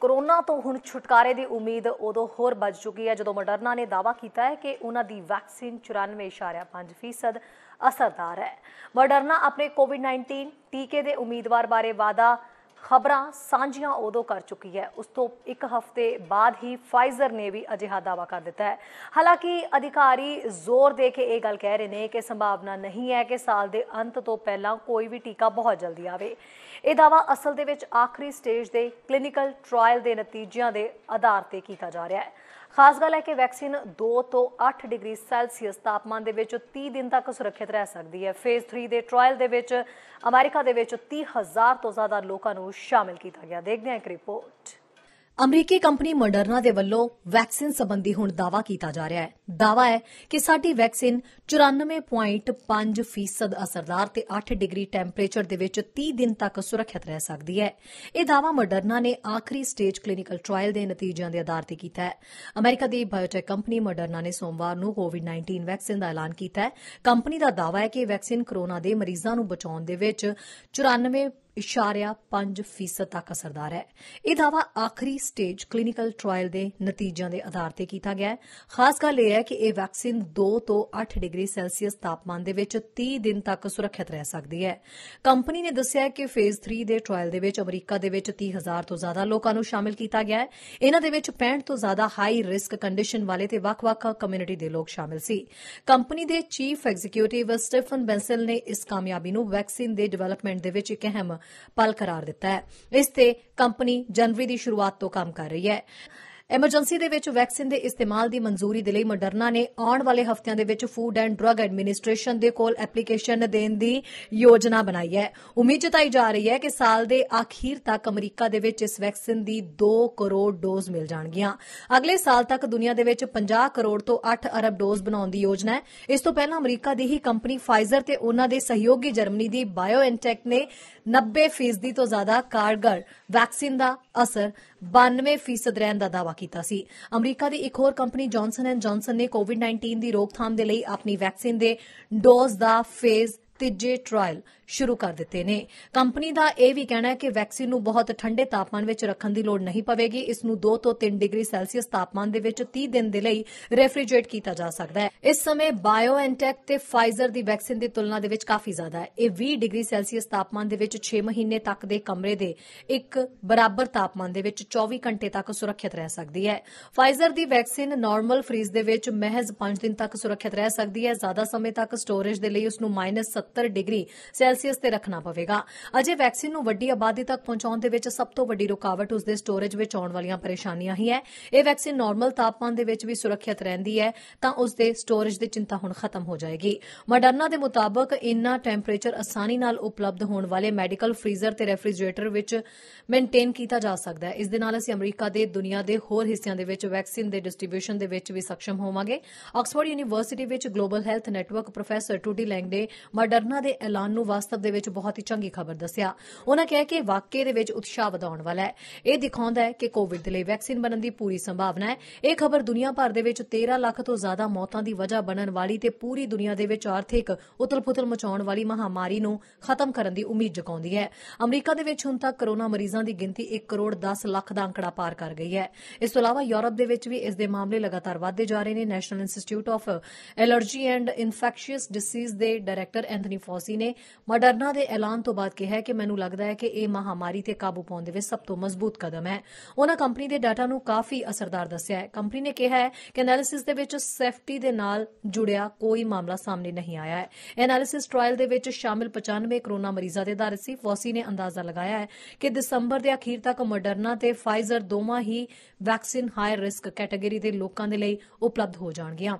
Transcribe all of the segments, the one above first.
corona ਤੋਂ ਹੁਣ ਛੁਟਕਾਰੇ ਦੀ ਉਮੀਦ ਉਦੋਂ ਹੋਰ ਵੱਜ ਚੁੱਕੀ ਹੈ ਜਦੋਂ ਮਡਰਨਾ ਨੇ ਦਾਵਾ ਕੀਤਾ ਹੈ ਕਿ ਉਹਨਾਂ ਦੀ ਵੈਕਸੀਨ 94.5% ਅਸਰਦਾਰ ਹੈ ਮਡਰਨਾ ਆਪਣੇ ਕੋਵਿਡ-19 ਟੀਕੇ ਦੇ ਉਮੀਦਵਾਰ ਬਾਰੇ ਵਾਦਾ ਖਬਰਾਂ ਸਾਂਝੀਆਂ ਉਦੋਂ ਕਰ ਚੁੱਕੀ ਹੈ ਉਸ ਤੋਂ ਇੱਕ ਹਫ਼ਤੇ ਬਾਅਦ ਹੀ ਫਾਈਜ਼ਰ ਨੇ ਵੀ ਅਜਿਹਾ ਦਾਵਾ ਕਰ ਦਿੱਤਾ ਹੈ ਹਾਲਾਂਕਿ ਅਧਿਕਾਰੀ ਜ਼ੋਰ ਦੇ ਕੇ ਇਹ ਗੱਲ ਕਹਿ ਰਹੇ ਨੇ ਕਿ ਸੰਭਾਵਨਾ ਨਹੀਂ ਹੈ ਕਿ ਸਾਲ ਦੇ ਅੰਤ ਤੋਂ ਪਹਿਲਾਂ ਕੋਈ ਵੀ ਟੀਕਾ ਬਹੁਤ ਜਲਦੀ ਆਵੇ ਇਹ ਦਾਵਾ ਅਸਲ ਦੇ ਵਿੱਚ ਆਖਰੀ ਸਟੇਜ ਦੇ ਕਲੀਨਿਕਲ ਟ੍ਰਾਇਲ ਦੇ ਨਤੀਜਿਆਂ ਦੇ ਆਧਾਰ ਤੇ ਕੀਤਾ ਜਾ ਰਿਹਾ ਹੈ ਖਾਸ ਗੱਲ ਹੈ ਕਿ ਵੈਕਸੀਨ 2 ਤੋਂ 8 ਡਿਗਰੀ ਸੈਲਸੀਅਸ ਤਾਪਮਾਨ ਦੇ ਵਿੱਚ 30 ਦਿਨ ਤੱਕ ਸੁਰੱਖਿਅਤ ਰਹਿ ਸਕਦੀ ਹੈ ਫੇਜ਼ 3 ਦੇ ਟ੍ਰਾਇਲ ਦੇ ਵਿੱਚ ਅਮਰੀਕਾ ਦੇ ਵਿੱਚ 30000 ਤੋਂ ਜ਼ਿਆਦਾ ਲੋਕਾਂ ਨੂੰ ਸ਼ਾਮਿਲ ਕੀਤਾ ਗਿਆ ਦੇਖਦੇ ਹਾਂ ਇੱਕ ਰਿਪੋਰਟ ਅਮਰੀਕੀ ਕੰਪਨੀ ਮੋਡਰਨਾ ਦੇ ਵੱਲੋਂ ਵੈਕਸੀਨ ਸੰਬੰਧੀ ਹੁਣ ਦਾਵਾ ਕੀਤਾ ਜਾ ਰਿਹਾ ਹੈ ਦਾਵਾ ਹੈ ਕਿ ਸਾਡੀ ਵੈਕਸੀਨ 94.5% ਅਸਰਦਾਰ ਤੇ 8 ਡਿਗਰੀ ਟੈਂਪਰੇਚਰ ਦੇ ਵਿੱਚ 30 ਦਿਨ ਤੱਕ ਸੁਰੱਖਿਅਤ ਰਹਿ ਸਕਦੀ ਹੈ ਇਹ ਦਾਵਾ ਮੋਡਰਨਾ ਨੇ ਆਖਰੀ ਸਟੇਜ ਕਲੀਨਿਕਲ ਟ੍ਰਾਇਲ ਦੇ ਨਤੀਜਿਆਂ ਦੇ ਆਧਾਰ ਤੇ ਕੀਤਾ ਹੈ ਅਮਰੀਕਾ ਦੀ ਬਾਇਓਟੈਕ ਕੰਪਨੀ ਮੋਡਰਨਾ ਨੇ ਸੋਮਵਾਰ ਨੂੰ ਕੋਵਿਡ-19 ਵੈਕਸੀਨ ਦਾ ਐਲਾਨ ਕੀਤਾ ਹੈ ਕੰਪਨੀ ਦਾ ਦਾਵਾ ਹੈ ਕਿ ਵੈਕਸੀਨ ਕਰੋਨਾ ਦੇ ਮਰੀਜ਼ਾਂ ਨੂੰ ਬਚਾਉਣ ਦੇ ਵਿੱਚ 94 0.5% ਤੱਕ ਅਸਰਦਾਰ ਹੈ ਇਹ ਦਾਵਾ ਆਖਰੀ ਸਟੇਜ ਕਲੀਨਿਕਲ ਟ੍ਰਾਇਲ ਦੇ ਨਤੀਜਿਆਂ ਦੇ ਆਧਾਰ ਤੇ ਕੀਤਾ ਗਿਆ ਹੈ ਖਾਸ ਗੱਲ ਇਹ ਹੈ ਕਿ ਇਹ ਵੈਕਸੀਨ 2 ਤੋਂ 8 ਡਿਗਰੀ ਸੈਲਸੀਅਸ ਤਾਪਮਾਨ ਦੇ ਵਿੱਚ 30 ਦਿਨ ਤੱਕ ਸੁਰੱਖਿਅਤ ਰਹਿ ਸਕਦੀ ਹੈ ਕੰਪਨੀ ਨੇ ਦੱਸਿਆ ਕਿ ਫੇਜ਼ 3 ਦੇ ਟ੍ਰਾਇਲ ਦੇ ਵਿੱਚ ਅਮਰੀਕਾ ਦੇ ਵਿੱਚ 30000 ਤੋਂ ਜ਼ਿਆਦਾ ਲੋਕਾਂ ਨੂੰ ਸ਼ਾਮਿਲ ਕੀਤਾ ਗਿਆ ਹੈ ਇਹਨਾਂ ਦੇ ਵਿੱਚ 65 ਤੋਂ ਜ਼ਿਆਦਾ ਹਾਈ ਰਿਸਕ ਕੰਡੀਸ਼ਨ ਵਾਲੇ ਤੇ ਵੱਖ-ਵੱਖ ਕਮਿਊਨਿਟੀ ਦੇ ਲੋਕ ਸ਼ਾਮਿਲ ਸੀ ਕੰਪਨੀ ਦੇ ਚੀਫ ਐਗਜ਼ੀਕਿਊਟਿਵ ਸਟੀਫਨ ਬੈਂਸਲ ਨੇ ਇਸ ਕਾਮਯਾਬੀ ਨੂੰ ਵੈਕਸੀਨ ਦੇ ਡਿਵੈਲਪਮੈਂਟ ਦੇ ਵਿੱਚ ਇੱਕ ਅਹਿਮ ਪਲ ਕਰਾਰ ਦਿੱਤਾ ਹੈ ਇਸ ਤੇ ਕੰਪਨੀ ਜਨਵਰੀ ਦੀ ਸ਼ੁਰੂਆਤ ਤੋਂ ਕੰਮ ਕਰ ਰਹੀ ਹੈ ਐਮਰਜੈਂਸੀ ਦੇ ਵਿੱਚ ਵੈਕਸੀਨ ਦੇ ਇਸਤੇਮਾਲ ਦੀ ਮਨਜ਼ੂਰੀ ਦੇ ਲਈ ਮਡਰਨਾ ਨੇ ਆਉਣ ਵਾਲੇ ਹਫ਼ਤਿਆਂ ਦੇ ਵਿੱਚ ਫੂਡ ਐਂਡ ਡਰੱਗ ਐਡਮਿਨਿਸਟ੍ਰੇਸ਼ਨ ਦੇ ਕੋਲ ਐਪਲੀਕੇਸ਼ਨ ਦੇਣ ਦੀ ਯੋਜਨਾ ਬਣਾਈ ਹੈ ਉਮੀਦ ਜਤਾਈ ਜਾ ਰਹੀ ਹੈ ਕਿ ਸਾਲ ਦੇ ਆਖੀਰ ਤੱਕ ਅਮਰੀਕਾ ਦੇ ਵਿੱਚ ਇਸ ਵੈਕਸੀਨ ਦੀ 2 ਕਰੋੜ ਡੋਜ਼ ਮਿਲ ਜਾਣਗੀਆਂ ਅਗਲੇ ਸਾਲ ਤੱਕ ਦੁਨੀਆ ਦੇ ਵਿੱਚ 50 ਕਰੋੜ ਤੋਂ 8 ਅਰਬ ਡੋਜ਼ ਬਣਾਉਣ ਦੀ ਯੋਜਨਾ ਹੈ ਇਸ ਤੋਂ ਪਹਿਲਾਂ ਅਮਰੀਕਾ ਦੀ ਹੀ ਕੰਪਨੀ ਫਾਈਜ਼ਰ ਤੇ ਉਹਨਾਂ ਦੇ ਸਹਿਯੋਗੀ ਜਰਮਨੀ ਦੀ ਬਾਇਓਐਨਟੈਕ ਨੇ 90% ਤੋਂ ਜ਼ਿਆਦਾ ਕਾਰਗਰ ਵੈਕਸੀਨ ਦਾ ਅਸਰ 92% ਰਹਿਣ ਦਾ ਦਾਅਵਾ ਕੀਤਾ ਸੀ ਅਮਰੀਕਾ ਦੀ ਇੱਕ ਹੋਰ ਕੰਪਨੀ ਜੌਨਸਨ ਐਂਡ ਜੌਨਸਨ ਨੇ ਕੋਵਿਡ-19 ਦੀ ਰੋਕਥਾਮ ਦੇ ਲਈ ਆਪਣੀ ਵੈਕਸੀਨ ਦੇ ਡੋਜ਼ ਦਾ ਫੇਜ਼ ਤੀਜੇ ਟ੍ਰਾਇਲ ਸ਼ੁਰੂ ਕਰ ਦਿੱਤੇ ਨੇ ਕੰਪਨੀ ਦਾ ਇਹ ਵੀ ਕਹਿਣਾ ਹੈ ਕਿ ਵੈਕਸੀਨ ਨੂੰ ਬਹੁਤ ਠੰਡੇ ਤਾਪਮਾਨ ਵਿੱਚ ਰੱਖਣ ਦੀ ਲੋੜ ਨਹੀਂ ਪਵੇਗੀ ਇਸ ਨੂੰ 2 ਤੋਂ 3 ਡਿਗਰੀ ਸੈਲਸੀਅਸ ਤਾਪਮਾਨ ਦੇ ਵਿੱਚ 30 ਦਿਨ ਦੇ ਲਈ ਰੈਫ੍ਰਿਜਰੇਟ ਕੀਤਾ ਜਾ ਸਕਦਾ ਹੈ ਇਸ ਸਮੇਂ ਬਾਇਓਐਨਟੈਕ ਤੇ ਫਾਈਜ਼ਰ ਦੀ ਵੈਕਸੀਨ ਦੀ ਤੁਲਨਾ ਦੇ ਵਿੱਚ ਕਾਫੀ ਜ਼ਿਆਦਾ ਹੈ ਇਹ 20 ਡਿਗਰੀ ਸੈਲਸੀਅਸ ਤਾਪਮਾਨ ਦੇ ਵਿੱਚ 6 ਮਹੀਨੇ ਤੱਕ ਦੇ ਕਮਰੇ ਦੇ ਇੱਕ ਬਰਾਬਰ ਤਾਪਮਾਨ ਦੇ ਵਿੱਚ 24 ਘੰਟੇ ਤੱਕ ਸੁਰੱਖਿਅਤ ਰਹਿ ਸਕਦੀ ਹੈ ਫਾਈਜ਼ਰ ਦੀ ਵੈਕਸੀਨ ਨਾਰਮਲ ਫ੍ਰੀਜ਼ ਦੇ ਵਿੱਚ ਮਹਿਜ਼ 5 ਦਿਨ ਤੱਕ ਸੁਰੱਖਿਅਤ ਰਹਿ ਸਕਦੀ ਹੈ ਜ਼ਿਆਦਾ ਸਮੇਂ ਤੱਕ ਸਟੋਰੇਜ ਦੇ ਲਈ ਉਸ ਨੂੰ -70 70 ਡਿਗਰੀ ਸੈਲਸੀਅਸ ਤੇ ਰੱਖਣਾ ਪਵੇਗਾ ਅਜੇ ਵੈਕਸੀਨ ਨੂੰ ਵੱਡੀ ਆਬਾਦੀ ਤੱਕ ਪਹੁੰਚਾਉਣ ਦੇ ਵਿੱਚ ਸਭ ਤੋਂ ਵੱਡੀ ਰੁਕਾਵਟ ਉਸ ਦੇ ਸਟੋਰੇਜ ਵਿੱਚ ਆਉਣ ਵਾਲੀਆਂ ਪਰੇਸ਼ਾਨੀਆਂ ਹੀ ਹੈ ਇਹ ਵੈਕਸੀਨ ਨਾਰਮਲ ਤਾਪਮਾਨ ਦੇ ਵਿੱਚ ਵੀ ਸੁਰੱਖਿਅਤ ਰਹਿੰਦੀ ਹੈ ਤਾਂ ਉਸ ਦੇ ਸਟੋਰੇਜ ਦੀ ਚਿੰਤਾ ਹੁਣ ਖਤਮ ਹੋ ਜਾਏਗੀ ਮਡਰਨਾ ਦੇ ਮੁਤਾਬਕ ਇੰਨਾ ਟੈਂਪਰੇਚਰ ਆਸਾਨੀ ਨਾਲ ਉਪਲਬਧ ਹੋਣ ਵਾਲੇ ਮੈਡੀਕਲ ਫ੍ਰੀਜ਼ਰ ਤੇ ਰੈਫਰਿਜਰੇਟਰ ਵਿੱਚ ਮੇਨਟੇਨ ਕੀਤਾ ਜਾ ਸਕਦਾ ਹੈ ਇਸ ਦੇ ਨਾਲ ਅਸੀਂ ਅਮਰੀਕਾ ਦੇ ਦੁਨੀਆ ਦੇ ਹੋਰ ਹਿੱਸਿਆਂ ਦੇ ਵਿੱਚ ਵੈਕਸੀਨ ਦੇ ਡਿਸਟ੍ਰੀਬਿਊਸ਼ਨ ਦੇ ਵਿੱਚ ਵੀ ਸક્ષਮ ਹੋਵਾਂਗੇ ਆਕਸਫੋਰਡ ਯੂਨੀਵਰਸਿਟੀ ਵਿੱਚ ਗਲੋਬਲ ਹੈਲਥ ਨੈਟਵਰਕ ਪ੍ਰੋਫੈਸਰ ਟੂਡੀ ਲੈਂਗ ਨੇ ਮਡਰਨਾ ਧਰਨਾ ਦੇ ਐਲਾਨ ਨੂੰ ਵਾਸਤਵ ਦੇ ਵਿੱਚ ਬਹੁਤ ਹੀ ਚੰਗੀ ਖਬਰ ਦੱਸਿਆ ਉਹਨਾਂ ਕਿਹਾ ਕਿ ਵਾਕਏ ਦੇ ਵਿੱਚ ਉਤਸ਼ਾਹ ਵਧਾਉਣ ਵਾਲਾ ਹੈ ਇਹ ਦਿਖਾਉਂਦਾ ਹੈ ਕਿ ਕੋਵਿਡ ਦੇ ਲਈ ਵੈਕਸੀਨ ਬਣਨ ਦੀ ਪੂਰੀ ਸੰਭਾਵਨਾ ਹੈ ਇਹ ਖਬਰ ਦੁਨੀਆ ਭਰ ਦੇ ਵਿੱਚ 13 ਲੱਖ ਤੋਂ ਜ਼ਿਆਦਾ ਮੌਤਾਂ ਦੀ ਵਜ੍ਹਾ ਬਣਨ ਵਾਲੀ ਤੇ ਪੂਰੀ ਦੁਨੀਆ ਦੇ ਵਿੱਚ ਆਰਥਿਕ ਉਤਲ-ਪੁਤਲ ਮਚਾਉਣ ਵਾਲੀ ਮਹਾਮਾਰੀ ਨੂੰ ਖਤਮ ਕਰਨ ਦੀ ਉਮੀਦ ਜਗਾਉਂਦੀ ਹੈ ਅਮਰੀਕਾ ਦੇ ਵਿੱਚ ਹੁਣ ਤੱਕ ਕਰੋਨਾ ਮਰੀਜ਼ਾਂ ਦੀ ਗਿਣਤੀ 1 ਕਰੋੜ 10 ਲੱਖ ਦਾ ਅੰਕੜਾ ਪਾਰ ਕਰ ਗਈ ਹੈ ਇਸ ਤੋਂ ਇਲਾਵਾ ਯੂਰਪ ਦੇ ਵਿੱਚ ਵੀ ਇਸ ਦੇ ਮਾਮਲੇ ਲਗਾਤਾਰ ਵਧਦੇ ਜਾ ਰਹੇ ਨੇ national institute of allergy and infectious disease ਦੇ ਡਾਇਰੈਕਟਰ ਐਂਡ ਐਂਥਨੀ ਫੌਸੀ ਨੇ ਮਡਰਨਾ ਦੇ ਐਲਾਨ ਤੋਂ ਬਾਅਦ ਕਿਹਾ ਕਿ ਮੈਨੂੰ ਲੱਗਦਾ ਹੈ ਕਿ ਇਹ ਮਹਾਮਾਰੀ ਤੇ ਕਾਬੂ ਪਾਉਣ ਦੇ ਵਿੱਚ ਸਭ ਤੋਂ ਮਜ਼ਬੂਤ ਕਦਮ ਹੈ ਉਹਨਾਂ ਕੰਪਨੀ ਦੇ ਡਾਟਾ ਨੂੰ ਕਾਫੀ ਅਸਰਦਾਰ ਦੱਸਿਆ ਹੈ ਕੰਪਨੀ ਨੇ ਕਿਹਾ ਹੈ ਕਿ ਐਨਾਲਿਸਿਸ ਦੇ ਵਿੱਚ ਸੇਫਟੀ ਦੇ ਨਾਲ ਜੁੜਿਆ ਕੋਈ ਮਾਮਲਾ ਸਾਹਮਣੇ ਨਹੀਂ ਆਇਆ ਹੈ ਐਨਾਲਿਸਿਸ ਟ੍ਰਾਇਲ ਦੇ ਵਿੱਚ ਸ਼ਾਮਿਲ 95 ਕਰੋਨਾ ਮਰੀਜ਼ਾਂ ਦੇ ਆਧਾਰ ਸੀ ਫੌਸੀ ਨੇ ਅੰਦਾਜ਼ਾ ਲਗਾਇਆ ਹੈ ਕਿ ਦਸੰਬਰ ਦੇ ਅਖੀਰ ਤੱਕ ਮਡਰਨਾ ਤੇ ਫਾਈਜ਼ਰ ਦੋਵਾਂ ਹੀ ਵੈਕਸੀਨ ਹਾਈ ਰਿਸਕ ਕੈਟਾਗਰੀ ਦੇ ਲੋਕਾਂ ਦੇ ਲਈ ਉਪਲਬਧ ਹੋ ਜਾਣਗੀਆਂ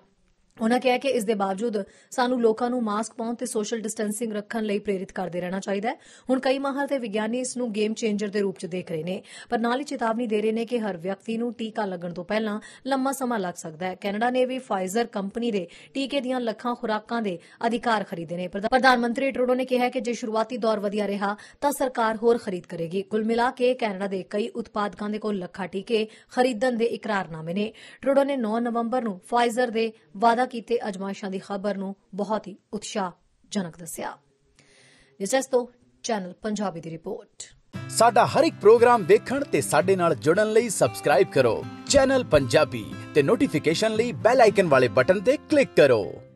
ਉਹਨਾਂ ਕਿਹਾ ਕਿ ਇਸ ਦੇ ਬਾਵਜੂਦ ਸਾਨੂੰ ਲੋਕਾਂ ਨੂੰ ਮਾਸਕ ਪਾਉਣ ਤੇ ਸੋਸ਼ਲ ਡਿਸਟੈਂਸਿੰਗ ਰੱਖਣ ਲਈ ਪ੍ਰੇਰਿਤ ਕਰਦੇ ਰਹਿਣਾ ਚਾਹੀਦਾ ਹੈ ਹੁਣ ਕਈ ਮਾਹਰ ਤੇ ਵਿਗਿਆਨੀ ਇਸ ਨੂੰ ਗੇਮ ਚੇਂਜਰ ਦੇ ਰੂਪ 'ਚ ਦੇਖ ਰਹੇ ਨੇ ਪਰ ਨਾਲ ਹੀ ਚੇਤਾਵਨੀ ਦੇ ਰਹੇ ਨੇ ਕਿ ਹਰ ਵਿਅਕਤੀ ਨੂੰ ਟੀਕਾ ਲੱਗਣ ਤੋਂ ਪਹਿਲਾਂ ਲੰਮਾ ਸਮਾਂ ਲੱਗ ਸਕਦਾ ਹੈ ਕੈਨੇਡਾ ਨੇ ਵੀ ਫਾਈਜ਼ਰ ਕੰਪਨੀ ਦੇ ਟੀਕੇ ਦੀਆਂ ਲੱਖਾਂ ਖੁਰਾਕਾਂ ਦੇ ਅਧਿਕਾਰ ਖਰੀਦੇ ਨੇ ਪ੍ਰਧਾਨ ਮੰਤਰੀ ਟਰੂਡੋ ਨੇ ਕਿਹਾ ਕਿ ਜੇ ਸ਼ੁਰੂਆਤੀ ਦੌਰ ਵਧੀਆ ਰਿਹਾ ਤਾਂ ਸਰਕਾਰ ਹੋਰ ਖਰੀਦ ਕਰੇਗੀ ਕੁੱਲ ਮਿਲਾ ਕੇ ਕੈਨੇਡਾ ਦੇ ਕਈ ਉਤਪਾਦਕਾਂ ਦੇ ਕੋਲ ਲੱਖਾਂ ਟੀਕੇ ਖਰੀਦਣ ਦੇ ਇਕਰਾਰਨਾਮੇ ਨੇ ਟਰੂਡੋ ਨੇ 9 ਨਵੰਬਰ ਨੂੰ ਫਾਈਜ਼ਰ ਦੇ ਵਾਅਦਾ ਕੀਤੇ ਅਜਮਾਇਸ਼ਾਂ ਦੀ ਖਬਰ ਨੂੰ ਬਹੁਤ ਹੀ ਉਤਸ਼ਾਹਜਨਕ ਦੱਸਿਆ ਇਸ ਜਿਸ ਤੋਂ ਚੈਨਲ ਪੰਜਾਬੀ ਦੀ ਰਿਪੋਰਟ ਸਾਡਾ ਹਰ ਇੱਕ ਪ੍ਰੋਗਰਾਮ ਵੇਖਣ ਤੇ ਸਾਡੇ ਨਾਲ ਜੁੜਨ ਲਈ ਸਬਸਕ੍ਰਾਈਬ ਕਰੋ ਚੈਨਲ ਪੰਜਾਬੀ ਤੇ ਨੋਟੀਫਿਕੇਸ਼ਨ ਲਈ ਬੈਲ ਆਈਕਨ ਵਾਲੇ ਬਟਨ ਤੇ ਕਲਿੱਕ ਕਰੋ